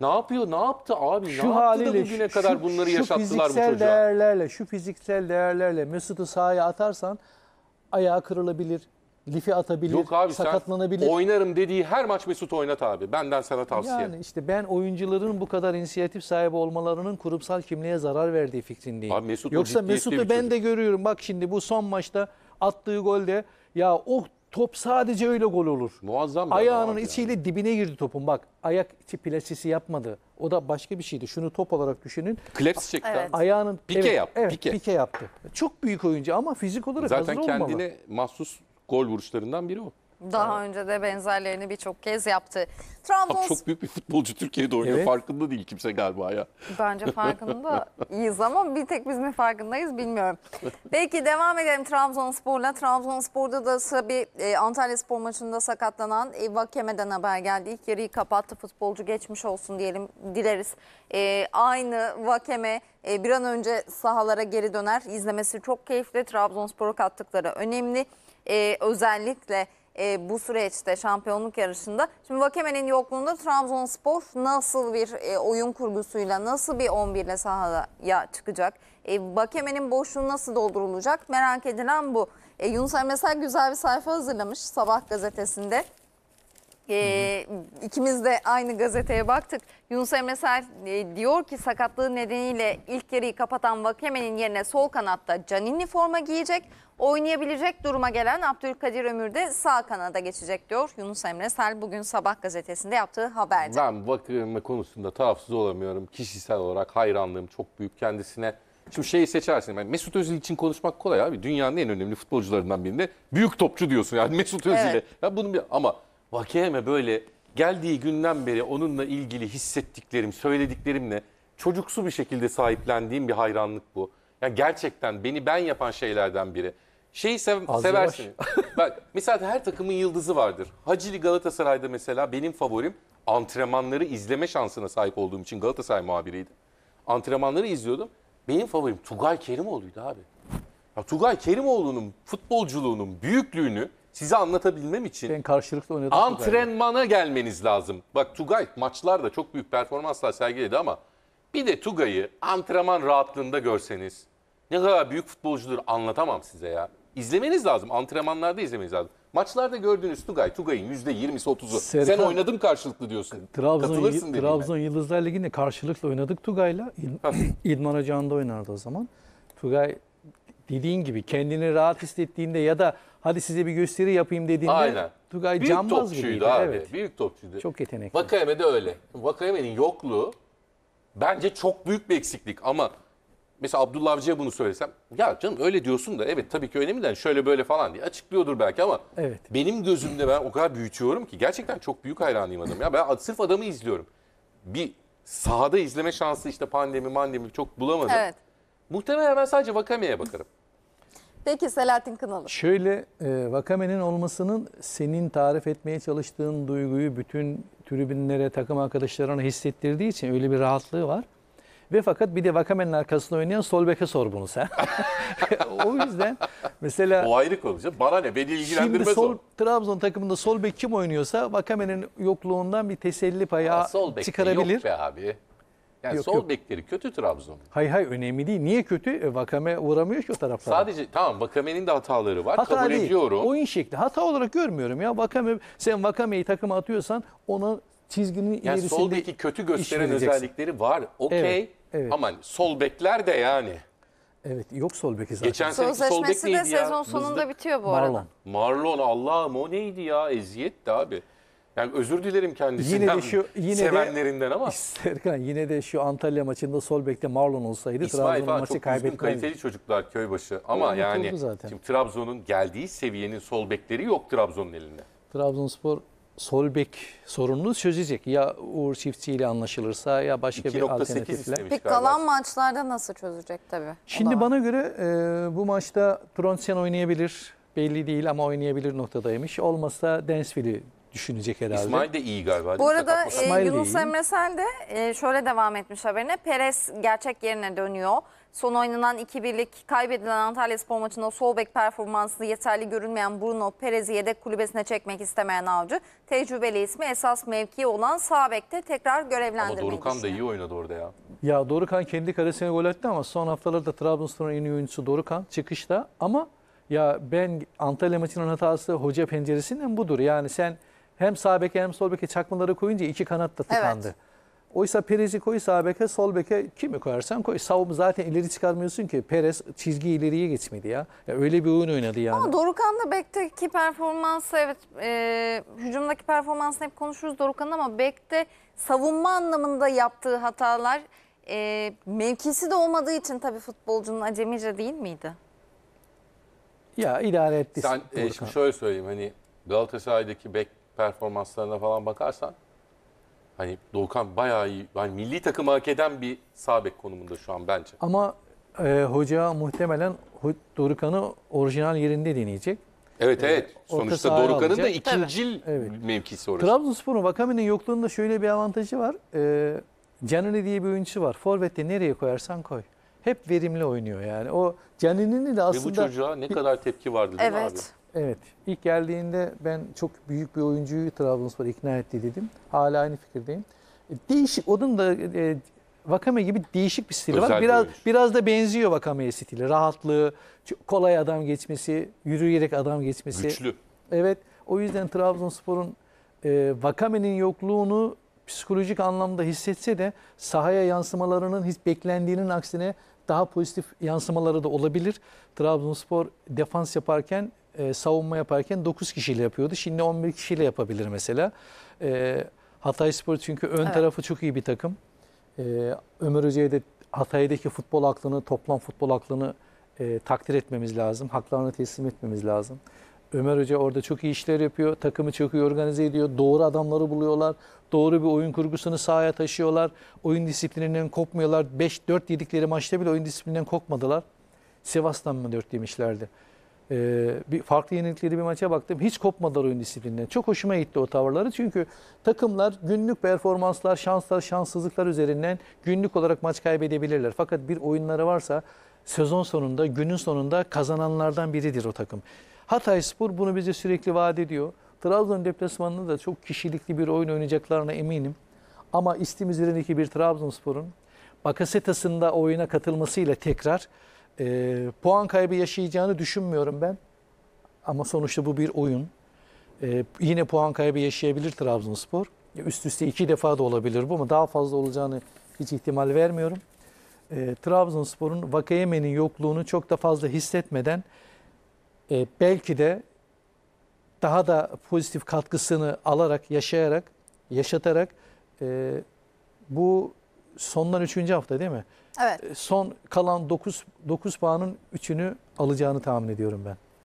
Ne yapıyor? Ne yaptı abi? Şu ne yaptı da bugüne şu, kadar bunları şu yaşattılar bu çocuğa? Şu fiziksel değerlerle, şu fiziksel değerlerle Mesut'u sahaya atarsan ayağı kırılabilir, lifi atabilir, Yok abi, sakatlanabilir. Sen oynarım dediği her maç Mesut oynat abi. Benden sana tavsiye. Yani işte ben oyuncuların bu kadar inisiyatif sahibi olmalarının kurumsal kimliğe zarar verdiği fikrindeyim. Abi Mesut Yoksa Mesut'u ben çocuk. de görüyorum. Bak şimdi bu son maçta attığı golde ya o. Oh Top sadece öyle gol olur. Muazzam bir Ayağının adam abi içiyle dibine girdi topun. Bak ayak içi plasisi yapmadı. O da başka bir şeydi. Şunu top olarak düşünün. Kleps çekti. Evet. Ayağının Pike evet, yap, Evet, pike. pike. yaptı. Çok büyük oyuncu ama fizik olarak Zaten hazır olmalı. kendine mahsus gol vuruşlarından biri o. Daha önce de benzerlerini birçok kez yaptı. Trabzon çok büyük bir futbolcu Türkiye'de oynuyor. Evet. Farkında değil kimse galiba ya. bence farkındayız ama bir tek biz mi farkındayız bilmiyorum. Belki devam edelim Trabzonspor'la. Trabzonspor'da da tabii e, Antalya Spor maçında sakatlanan e, Vakeme'den haber geldi. İlk yarıyı kapattı futbolcu geçmiş olsun diyelim dileriz. E, aynı Vakeme e, bir an önce sahalara geri döner. İzlemesi çok keyifli. Trabzonspor'a kattıkları önemli. E, özellikle e, bu süreçte şampiyonluk yarışında. Şimdi Vakeme'nin yokluğunda Trabzonspor nasıl bir e, oyun kurgusuyla nasıl bir 11 ile sahaya çıkacak? E, Vakeme'nin boşluğu nasıl doldurulacak? Merak edilen bu. E, Yunus mesela güzel bir sayfa hazırlamış Sabah gazetesinde. Ee, ikimiz de aynı gazeteye baktık. Yunus Emre Sel e, diyor ki sakatlığı nedeniyle ilk yarıyı kapatan Vakeme'nin yerine sol kanatta Canini forma giyecek. Oynayabilecek duruma gelen Abdülkadir Ömür de sağ kanada geçecek diyor. Yunus Emre Sel bugün Sabah gazetesinde yaptığı haberde. Ben Vakeme konusunda tarafsız olamıyorum. Kişisel olarak hayranlığım çok büyük kendisine. Şimdi şeyi seçersin. Yani Mesut Özil için konuşmak kolay abi. Dünyanın en önemli futbolcularından birinde büyük topçu diyorsun. Yani Mesut Özil'e. Evet. Ya bunun bir ama Vakeme böyle geldiği günden beri onunla ilgili hissettiklerim, söylediklerimle çocuksu bir şekilde sahiplendiğim bir hayranlık bu. Yani gerçekten beni ben yapan şeylerden biri. Şeyi sev Az seversin. Bak mesela her takımın yıldızı vardır. Hacili Galatasaray'da mesela benim favorim antrenmanları izleme şansına sahip olduğum için Galatasaray muhabiriydi. Antrenmanları izliyordum. Benim favorim Tugay Kerimoğlu'ydu abi. Ya Tugay Kerimoğlu'nun futbolculuğunun büyüklüğünü size anlatabilmem için Ben karşılıklı oynadım. antrenmana gelmeniz lazım. Bak Tugay maçlarda çok büyük performanslar sergiledi ama bir de Tugay'ı antrenman rahatlığında görseniz ne kadar büyük futbolcudur anlatamam size ya. İzlemeniz lazım. Antrenmanlarda izlemeniz lazım. Maçlarda gördüğünüz Tugay, Tugay'ın %20'si 30'u. Sen oynadım karşılıklı diyorsun. Trabzon, Katılırsın dediğime. Trabzon Yıldızlar Ligi'nde karşılıklı oynadık Tugay'la. İl- Ha. İdman Ocağı'nda oynardı o zaman. Tugay dediğin gibi kendini rahat hissettiğinde ya da hadi size bir gösteri yapayım dediğinde Aynen. Tugay Büyük cambaz topçuydu abi. Evet. Büyük topçuydu. Çok yetenekli. Vakayeme de öyle. Vakayeme'nin yokluğu bence çok büyük bir eksiklik ama mesela Abdullah Avcı'ya bunu söylesem ya canım öyle diyorsun da evet tabii ki önemli mi de hani şöyle böyle falan diye açıklıyordur belki ama evet. benim gözümde ben o kadar büyütüyorum ki gerçekten çok büyük hayranıyım adam ya ben sırf adamı izliyorum. Bir sahada izleme şansı işte pandemi mandemi çok bulamadım. Evet. Muhtemelen ben sadece Vakame'ye bakarım. Peki Selahattin Kınalı. Şöyle e, vakamenin olmasının senin tarif etmeye çalıştığın duyguyu bütün tribünlere, takım arkadaşlarına hissettirdiği için öyle bir rahatlığı var. Ve fakat bir de Vakame'nin arkasında oynayan Solbek'e sor bunu sen. o yüzden mesela... O ayrı konu. Bana ne? Beni ilgilendirmez şimdi sol, o. Trabzon takımında Solbek kim oynuyorsa Vakame'nin yokluğundan bir teselli paya Aa, çıkarabilir. Yok be abi. Yani yok, sol yok. bekleri kötü Trabzon. Hay hay önemli değil. Niye kötü? E, vakame uğramıyor ki o taraflara. Sadece tamam Vakame'nin de hataları var. Hata kabul değil. ediyorum. Oyun şekli. Hata olarak görmüyorum ya. Vakame, sen Vakame'yi takıma atıyorsan ona çizginin yani ilerisinde sol beki kötü gösteren özellikleri var. Okey. Evet, evet. Ama sol bekler de yani. Evet yok sol beki zaten. Geçen seneki sol bek neydi de sezon sonunda Mızlık. bitiyor bu Marlon. arada. Marlon Allah'ım o neydi ya? Eziyetti abi. Yani özür dilerim kendisinden, yine de şu, yine sevenlerinden de, ama. Serkan yine de şu Antalya maçında sol bekte Marlon olsaydı Trabzon'un maçı kaybetmezdi. kaliteli çocuklar köybaşı ama o, yani şimdi Trabzon'un geldiği seviyenin sol bekleri yok Trabzon'un elinde. Trabzonspor sol bek sorununu çözecek. Ya Uğur Çiftçi ile anlaşılırsa ya başka bir alternatifle. Peki kalan maçlarda nasıl çözecek tabii? Şimdi bana göre e, bu maçta Trondsen oynayabilir. Belli değil ama oynayabilir noktadaymış. Olmasa Densville'i düşünecek herhalde. İsmail de iyi galiba. Bu arada e, Yunus değil. Emre Sel de e, şöyle devam etmiş haberine. Perez gerçek yerine dönüyor. Son oynanan 2-1'lik kaybedilen Antalya Spor maçında sol bek performansı yeterli görünmeyen Bruno Perez'i yedek kulübesine çekmek istemeyen Avcı tecrübeli ismi esas mevkii olan sağ bekte tekrar Ama Dorukhan da iyi oynadı orada ya. Ya Dorukhan kendi karesine gol attı ama son haftalarda Trabzonspor'un en iyi oyuncusu Dorukhan çıkışta ama ya ben Antalya maçının hatası hoca penceresinden budur. Yani sen hem sağ beke hem sol beke çakmaları koyunca iki kanat da tıkandı. Evet. Oysa Perez'i koy sağ beke, sol beke kimi koyarsan koy. Savunma zaten ileri çıkarmıyorsun ki. Perez çizgi ileriye geçmedi ya. ya öyle bir oyun oynadı yani. Ama Dorukan'la bekteki performansı evet e, hücumdaki performansını hep konuşuruz Dorukan'ın ama bekte savunma anlamında yaptığı hatalar e, mevkisi de olmadığı için tabii futbolcunun acemice değil miydi? Ya idare etti. Sen e, şimdi şöyle söyleyeyim hani Galatasaray'daki bek performanslarına falan bakarsan hani Doğukan bayağı iyi. Yani milli takımı hak eden bir sağ konumunda şu an bence. Ama e, hoca muhtemelen Dorukhan'ı orijinal yerinde deneyecek. Evet e, evet. Sonuçta Dorukhan'ın da ikinci evet. mevkisi orası. Trabzonspor'un Vakame'nin yokluğunda şöyle bir avantajı var. Ee, Canini diye bir oyuncu var. Forvet'te nereye koyarsan koy. Hep verimli oynuyor yani. O Canini'ni de aslında... Ve bu çocuğa ne kadar tepki vardı değil evet. mi abi? Evet. İlk geldiğinde ben çok büyük bir oyuncuyu Trabzonspor ikna etti dedim. Hala aynı fikirdeyim. E, değişik. Onun da e, Vakame gibi değişik bir stili var. Biraz bir biraz da benziyor Vakame'ye stili. Rahatlığı, kolay adam geçmesi, yürüyerek adam geçmesi. Güçlü. Evet. O yüzden Trabzonspor'un e, Vakame'nin yokluğunu psikolojik anlamda hissetse de sahaya yansımalarının hiç beklendiğinin aksine daha pozitif yansımaları da olabilir. Trabzonspor defans yaparken e, savunma yaparken 9 kişiyle yapıyordu. Şimdi 11 kişiyle yapabilir mesela. E, Hatay Spor çünkü ön evet. tarafı çok iyi bir takım. E, Ömer Hoca'ya da Hatay'daki futbol aklını, toplam futbol aklını e, takdir etmemiz lazım. Haklarını teslim etmemiz lazım. Ömer Hoca orada çok iyi işler yapıyor. Takımı çok iyi organize ediyor. Doğru adamları buluyorlar. Doğru bir oyun kurgusunu sahaya taşıyorlar. Oyun disiplininden kopmuyorlar. 5-4 yedikleri maçta bile oyun disiplininden kopmadılar. Sivas'tan mı 4 demişlerdi. Ee, bir farklı yenilikleri bir maça baktım. Hiç kopmadılar oyun disiplinine. Çok hoşuma gitti o tavırları. Çünkü takımlar günlük performanslar, şanslar, şanssızlıklar üzerinden günlük olarak maç kaybedebilirler. Fakat bir oyunları varsa sezon sonunda, günün sonunda kazananlardan biridir o takım. Hatay Spor bunu bize sürekli vaat ediyor. Trabzon deplasmanında da çok kişilikli bir oyun oynayacaklarına eminim. Ama istim üzerindeki bir Trabzonspor'un Bakasetas'ın da oyuna katılmasıyla tekrar e, puan kaybı yaşayacağını düşünmüyorum ben. Ama sonuçta bu bir oyun. E, yine puan kaybı yaşayabilir Trabzonspor. Üst üste iki defa da olabilir bu ama daha fazla olacağını hiç ihtimal vermiyorum. E, Trabzonspor'un Vakayeme'nin yokluğunu çok da fazla hissetmeden e, belki de daha da pozitif katkısını alarak, yaşayarak, yaşatarak e, bu sondan üçüncü hafta değil mi? Evet. Son kalan 9 9 puanın 3'ünü alacağını tahmin ediyorum ben.